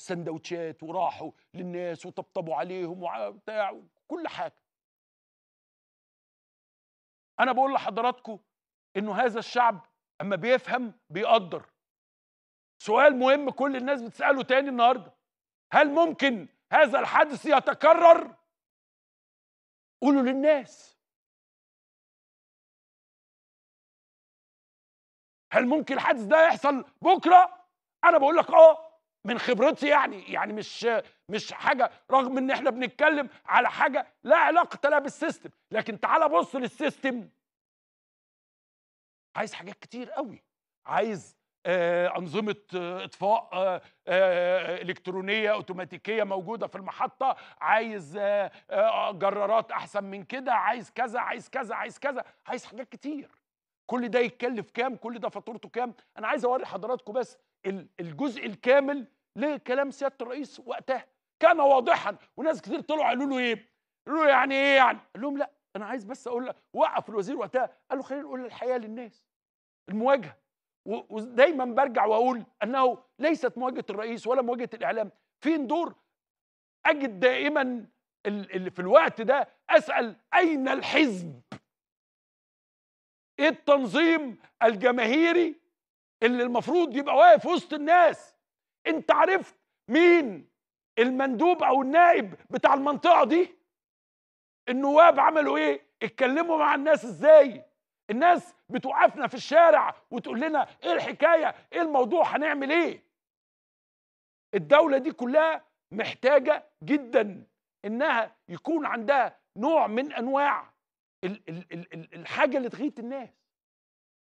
سندوتشات وراحوا للناس وطبطبوا عليهم وبتاع وكل حاجه انا بقول لحضراتكم انه هذا الشعب اما بيفهم بيقدر سؤال مهم كل الناس بتساله تاني النهارده هل ممكن هذا الحدث يتكرر قولوا للناس هل ممكن الحدث ده يحصل بكره انا بقول لك اه من خبرتي يعني يعني مش مش حاجه رغم ان احنا بنتكلم على حاجه لا علاقه لها بالسيستم لكن تعال بص للسيستم عايز حاجات كتير قوي عايز آه انظمه آه اطفاء آه, آه، الكترونيه اوتوماتيكيه موجوده في المحطه عايز آه، آه، جرارات احسن من كده عايز كذا عايز كذا عايز كذا عايز حاجات كتير كل ده يتكلف كام كل ده فاتورته كام انا عايز اوري حضراتكم بس الجزء الكامل لكلام سياده الرئيس وقتها كان واضحا وناس كتير طلعوا قالوا له ايه؟ قالوا له يعني ايه يعني؟ قال لهم لا انا عايز بس اقول لك وقف الوزير وقتها قال له خلينا نقول الحقيقه للناس المواجهه ودايما برجع واقول انه ليست مواجهه الرئيس ولا مواجهه الاعلام فين دور اجد دائما اللي في الوقت ده اسال اين الحزب؟ ايه التنظيم الجماهيري اللي المفروض يبقى واقف وسط الناس انت عرفت مين المندوب او النائب بتاع المنطقه دي النواب عملوا ايه اتكلموا مع الناس ازاي الناس بتوقفنا في الشارع وتقول لنا ايه الحكايه ايه الموضوع هنعمل ايه الدوله دي كلها محتاجه جدا انها يكون عندها نوع من انواع الحاجه اللي تغيث الناس